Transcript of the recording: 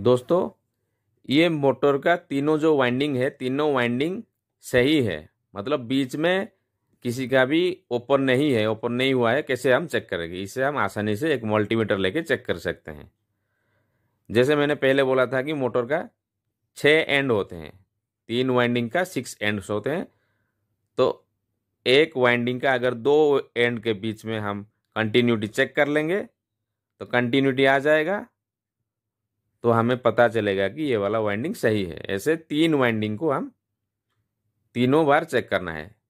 दोस्तों ये मोटर का तीनों जो वाइंडिंग है तीनों वाइंडिंग सही है मतलब बीच में किसी का भी ओपन नहीं है ओपन नहीं हुआ है कैसे हम चेक करेंगे इसे हम आसानी से एक मल्टीमीटर लेके चेक कर सकते हैं जैसे मैंने पहले बोला था कि मोटर का छः एंड होते हैं तीन वाइंडिंग का सिक्स एंड्स होते हैं तो एक वाइंडिंग का अगर दो एंड के बीच में हम कंटिन्यूटी चेक कर लेंगे तो कंटिन्यूटी आ जाएगा तो हमें पता चलेगा कि ये वाला वाइंडिंग सही है ऐसे तीन वाइंडिंग को हम तीनों बार चेक करना है